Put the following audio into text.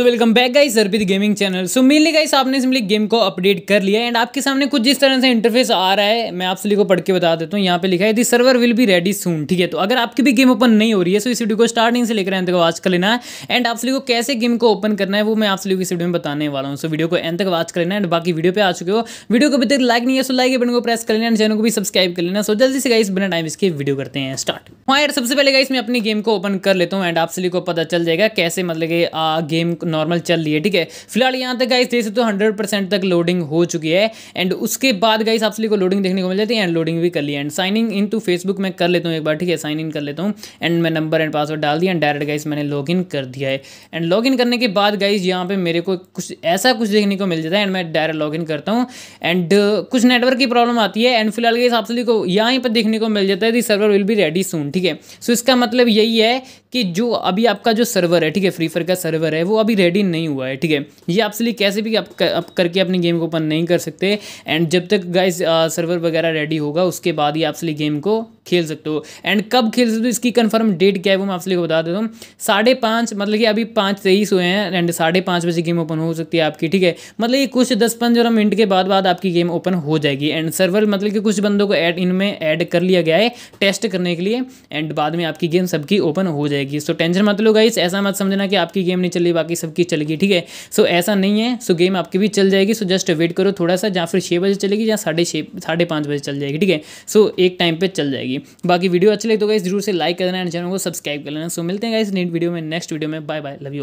सो welcome back guys Arpit gaming channel so मिली guys आपने simply game को अपडेट कर लिया एंड आपके सामने कुछ जिस तरह से इंटरफेस आ रहा है मैं आप सभी को पढ़ के बता देता हूँ यहाँ पे लिखा है the server will be ready soon ठीक है तो अगर आपकी भी गेम ओपन नहीं हो रही है सो इस वीडियो को स्टार्टिंग से लेकर एंड तक वाच कर लेना है एंड आप सभी को कैसे गेम को ओपन करना है वो मैं आप सभी को इस वीडियो में बताने वाला हूँ सो वीडियो को एंड तक वाच कर लेना एंड बाकी वीडियो पर आ चुके हो वीडियो को अभी तक लाइक नहीं है सो लाइक बटन को प्रेस कर लेना चैनल को भी सब्सक्राइब कर लेना सो जल्दी से गाइस बिना टाइम इसके वीडियो करते हैं स्टार्ट हाँ यार सबसे पहले गाइस मैं अपनी गेम को ओपन कर लेता हूँ एंड आप सभी को पता चल जाएगा कैसे मतलब गेम नॉर्मल चल रही है ठीक है फिलहाल यहाँ तक गाइस देख सकते हो हंड्रेड परसेंट तक लोडिंग हो चुकी है एंड उसके बाद गाइस आप सभी को लोडिंग देखने को मिल जाती है एंड लोडिंग भी कर ली and signing in to Facebook मैं कर लेता हूँ एक बार ठीक है साइन इन कर लेता हूँ एंड मैं नंबर एंड पासवर्ड डाल दिया एंड डायरेक्ट गाइस मैंने लॉग इन कर दिया है एंड लॉग इन करने के बाद गाइस यहाँ पे मेरे को कुछ ऐसा कुछ देखने को मिल जाता है एंड मैं डायरेक्ट लॉग इन करता हूँ एंड कुछ नेटवर्क की प्रॉब्लम आती है एंड फिलहाल गाइस आप सभी को यहाँ पर देखने को मिल जाता है the server will be ready soon ठीक है सो इसका मतलब यही है कि जो अभी आपका जो सर्वर है ठीक है फ्री फायर का सर्वर है वो अभी रेडी नहीं हुआ है ठीक है ये आपसे लिए कैसे भी आप, करके अपनी गेम को ओपन नहीं कर सकते एंड जब तक गाइज सर्वर वगैरह रेडी होगा उसके बाद ही आपसे लिए गेम को खेल सकते हो एंड कब खेल सकते हो इसकी कंफर्म डेट क्या है वो मैं आपसे लिए बता देता हूँ साढ़े पाँच मतलब कि अभी पाँच तेईस हुए हैं एंड साढ़े पाँच बजे गेम ओपन हो सकती है आपकी ठीक है मतलब ये कुछ दस पंद्रह मिनट के बाद बाद आपकी गेम ओपन हो जाएगी एंड सर्वर मतलब कि कुछ बंदों को ऐड इनमें ऐड कर लिया गया है टेस्ट करने के लिए एंड बाद में आपकी गेम सबकी ओपन हो जाएगी सो टेंशन मतलब गाइस ऐसा मत समझना कि आपकी गेम नहीं चल रही बाकी सबकी चलेगी ठीक है सो ऐसा नहीं है सो गेम आपकी भी चल जाएगी सो जस्ट वेट करो थोड़ा सा या फिर छः बजे चलेगी या साढ़े छः साढ़े पाँच बजे चल जाएगी ठीक है सो एक टाइम पर चल जाएगी बाकी वीडियो अच्छी लगे तो गाइस जरूर से लाइक करना एंड चैनल को सब्सक्राइब कर लेना सो मिलते हैं गाइस वीडियो में नेक्स्ट वीडियो में बाय बाय लव यू